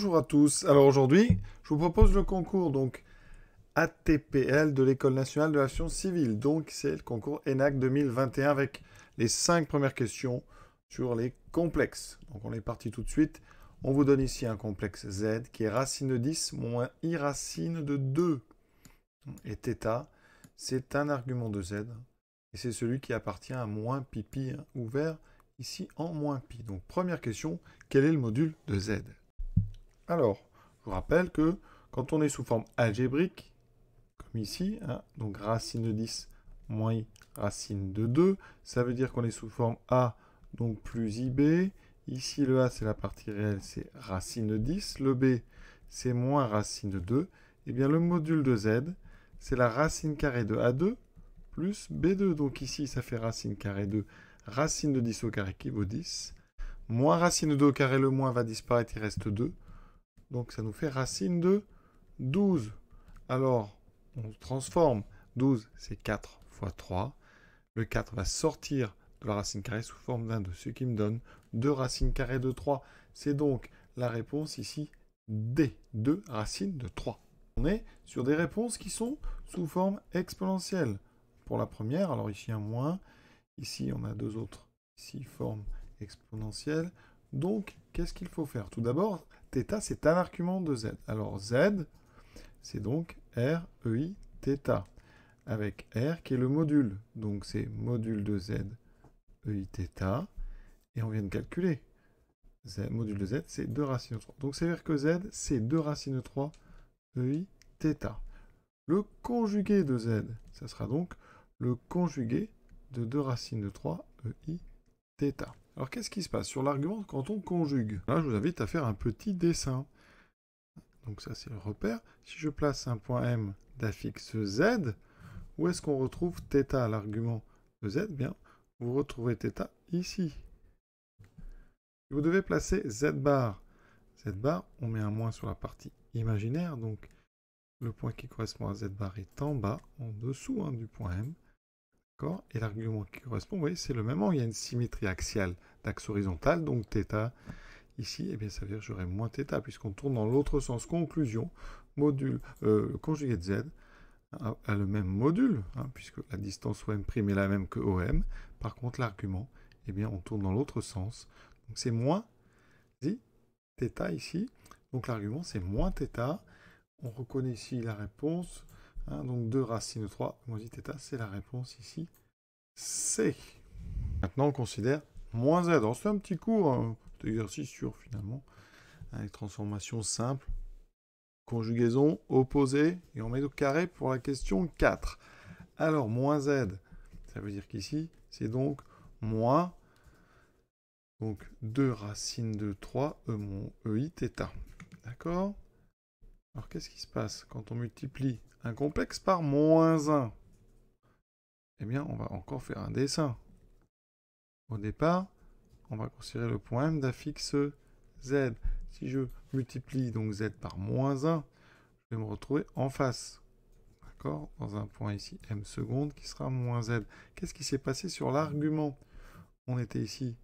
Bonjour à tous. Alors aujourd'hui, je vous propose le concours donc ATPL de l'École nationale de l'action civile. Donc c'est le concours ENAC 2021 avec les cinq premières questions sur les complexes. Donc on est parti tout de suite. On vous donne ici un complexe Z qui est racine de 10 moins I racine de 2. Et θ, c'est un argument de Z. Et c'est celui qui appartient à moins pi ouvert ici en moins pi. Donc première question, quel est le module de Z alors, je vous rappelle que quand on est sous forme algébrique, comme ici, hein, donc racine de 10 moins racine de 2, ça veut dire qu'on est sous forme a, donc plus ib. Ici, le a, c'est la partie réelle, c'est racine de 10. Le b, c'est moins racine de 2. Eh bien, le module de z, c'est la racine carrée de a2 plus b2. Donc ici, ça fait racine carrée de racine de 10 au carré qui vaut 10. Moins racine de 2 au carré, le moins va disparaître, il reste 2. Donc ça nous fait racine de 12. Alors, on transforme. 12, c'est 4 fois 3. Le 4 va sortir de la racine carrée sous forme d'un 2, ce qui me donne 2 racines carrées de 3. C'est donc la réponse ici D, 2 racines de 3. On est sur des réponses qui sont sous forme exponentielle. Pour la première, alors ici un moins, ici on a deux autres, ici forme exponentielle. Donc, qu'est-ce qu'il faut faire Tout d'abord, θ, c'est un argument de z. Alors z, c'est donc r, ei, Theta, avec r qui est le module. Donc c'est module de z, ei, Theta, et on vient de calculer. module de z, c'est 2 racines de 3. Donc c'est dire que z, c'est 2 racines de 3, ei, Theta. Le conjugué de z, ça sera donc le conjugué de 2 racines de 3, ei, Theta. Alors qu'est-ce qui se passe sur l'argument quand on conjugue Là, je vous invite à faire un petit dessin. Donc ça, c'est le repère. Si je place un point M d'affixe Z, où est-ce qu'on retrouve θ, l'argument de Z eh Bien, vous retrouvez θ ici. Vous devez placer Z bar. Z bar, on met un moins sur la partie imaginaire, donc le point qui correspond à Z bar est en bas, en dessous hein, du point M. Et l'argument qui correspond, vous voyez, c'est le même. Il y a une symétrie axiale d'axe horizontal, donc θ. Ici, eh bien, ça veut dire que j'aurai moins θ, puisqu'on tourne dans l'autre sens. Conclusion, module, euh, conjugué de z a, le même module, hein, puisque la distance OM' est la même que OM. Par contre, l'argument, eh bien, on tourne dans l'autre sens. Donc, c'est moins θ ici. Donc, l'argument, c'est moins θ. On reconnaît ici la réponse. Hein, donc 2 racines de 3, moins iθ, c'est la réponse ici. C. Maintenant, on considère moins Z. Alors, c'est un petit cours d'exercice hein, sur, finalement, hein, les transformations simples. conjugaison opposée, et on met au carré pour la question 4. Alors, moins Z, ça veut dire qu'ici, c'est donc moins donc 2 racines de 3 e mon e D'accord alors qu'est-ce qui se passe quand on multiplie un complexe par moins 1 Eh bien, on va encore faire un dessin. Au départ, on va considérer le point M d'affixe z. Si je multiplie donc z par moins 1, je vais me retrouver en face. D'accord Dans un point ici, m seconde, qui sera moins z. Qu'est-ce qui s'est passé sur l'argument On était ici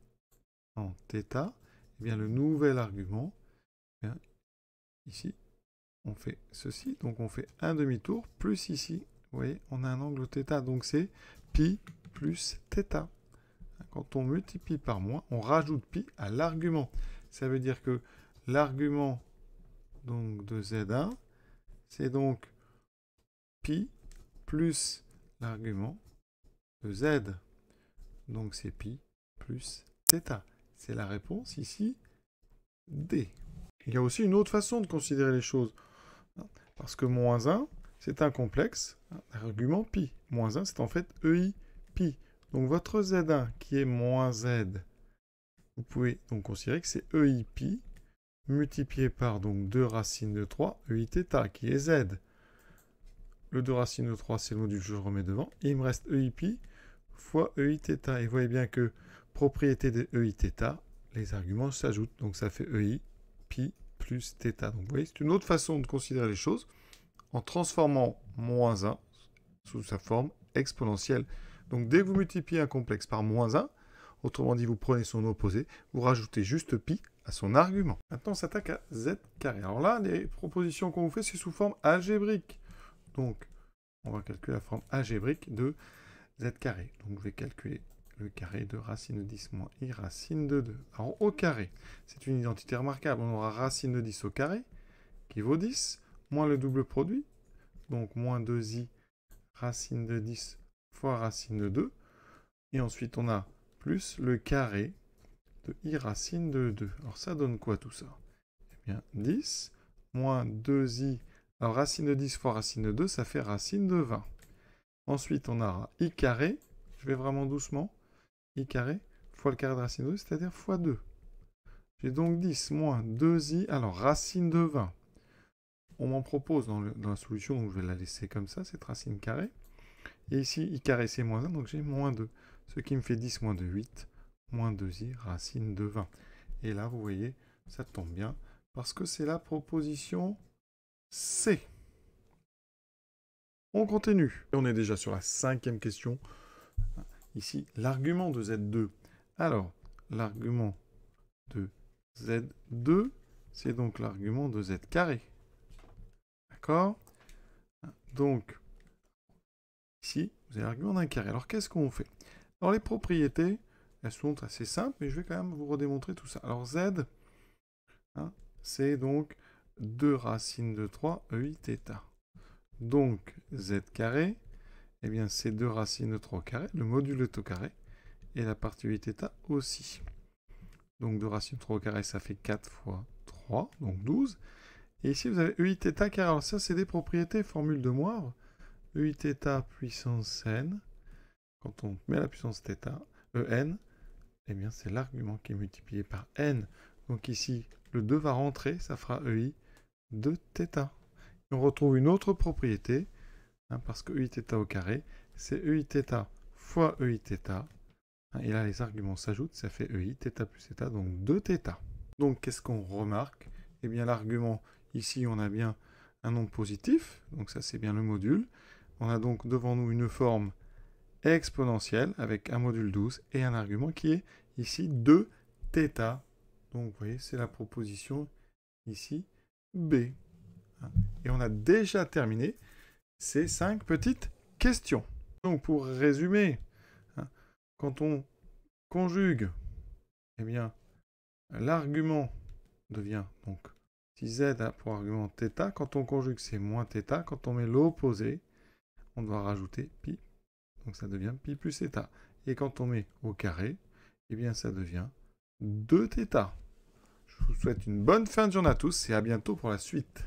en θ. Eh bien, le nouvel argument, eh ici, on fait ceci, donc on fait un demi-tour, plus ici, vous voyez, on a un angle θ, donc c'est pi plus θ. Quand on multiplie par moins, on rajoute pi à l'argument. Ça veut dire que l'argument donc de Z1, c'est donc pi plus l'argument de Z. Donc c'est pi plus θ. C'est la réponse ici D. Il y a aussi une autre façon de considérer les choses. Parce que moins 1, c'est un complexe, un argument pi. Moins 1, c'est en fait EI pi. Donc votre Z1 qui est moins Z, vous pouvez donc considérer que c'est EI pi multiplié par donc 2 racines de 3 EI θ qui est Z. Le 2 racines de 3, c'est le module que je remets devant. Et il me reste EI pi fois EI theta. Et vous voyez bien que propriété des EI θ, les arguments s'ajoutent. Donc ça fait EI pi plus Donc vous voyez, c'est une autre façon de considérer les choses en transformant moins 1 sous sa forme exponentielle. Donc dès que vous multipliez un complexe par moins 1, autrement dit vous prenez son opposé, vous rajoutez juste pi à son argument. Maintenant on s'attaque à z carré. Alors là, les propositions qu'on vous fait, c'est sous forme algébrique. Donc on va calculer la forme algébrique de z carré. Donc je vais calculer le carré de racine de 10 moins i racine de 2. Alors au carré, c'est une identité remarquable. On aura racine de 10 au carré qui vaut 10 moins le double produit. Donc moins 2i racine de 10 fois racine de 2. Et ensuite on a plus le carré de i racine de 2. Alors ça donne quoi tout ça Eh bien 10 moins 2i. Alors racine de 10 fois racine de 2, ça fait racine de 20. Ensuite on aura i carré. Je vais vraiment doucement i carré fois le carré de racine de 2, c'est-à-dire fois 2. J'ai donc 10 moins 2i, alors racine de 20. On m'en propose dans, la solution, donc je vais la laisser comme ça, cette racine carrée. Et ici, i carré c'est moins 1, donc j'ai moins 2. Ce qui me fait 10 moins 2, 8, moins 2i, racine de 20. Et là, vous voyez, ça tombe bien, parce que c'est la proposition C. On continue. on est déjà sur la cinquième question ici l'argument de Z2. Alors, l'argument de Z2, c'est donc l'argument de Z carré. D'accord Donc, ici, vous avez l'argument d'un carré. Alors, qu'est-ce qu'on fait Alors, les propriétés, elles sont assez simples, mais je vais quand même vous redémontrer tout ça. Alors, Z, hein, c'est donc 2 racines de 3, 8 θ. Donc, Z carré, eh bien, c'est 2 racines de 3 au carré, le module est au carré, et la partie 8 θ aussi. Donc 2 racines de 3 au carré, ça fait 4 fois 3, donc 12. Et ici, vous avez 8 θ carré. Alors ça, c'est des propriétés, formule de Moivre. 8 θ puissance n, quand on met la puissance θ, EN, eh bien c'est l'argument qui est multiplié par n. Donc ici, le 2 va rentrer, ça fera EI de θ. on retrouve une autre propriété, Hein, parce que e theta au carré, c'est e theta fois e i theta. Hein, et là, les arguments s'ajoutent, ça fait theta plus θ, donc 2θ. Donc, qu'est-ce qu'on remarque Eh bien, l'argument, ici, on a bien un nombre positif, donc ça, c'est bien le module. On a donc devant nous une forme exponentielle avec un module 12 et un argument qui est ici 2θ. Donc, vous voyez, c'est la proposition ici B. Hein, et on a déjà terminé ces cinq petites questions. Donc pour résumer, hein, quand on conjugue, eh bien, l'argument devient donc si z a hein, pour argument θ, quand on conjugue c'est moins θ, quand on met l'opposé, on doit rajouter π, donc ça devient π plus θ. Et quand on met au carré, eh bien ça devient 2θ. Je vous souhaite une bonne fin de journée à tous et à bientôt pour la suite.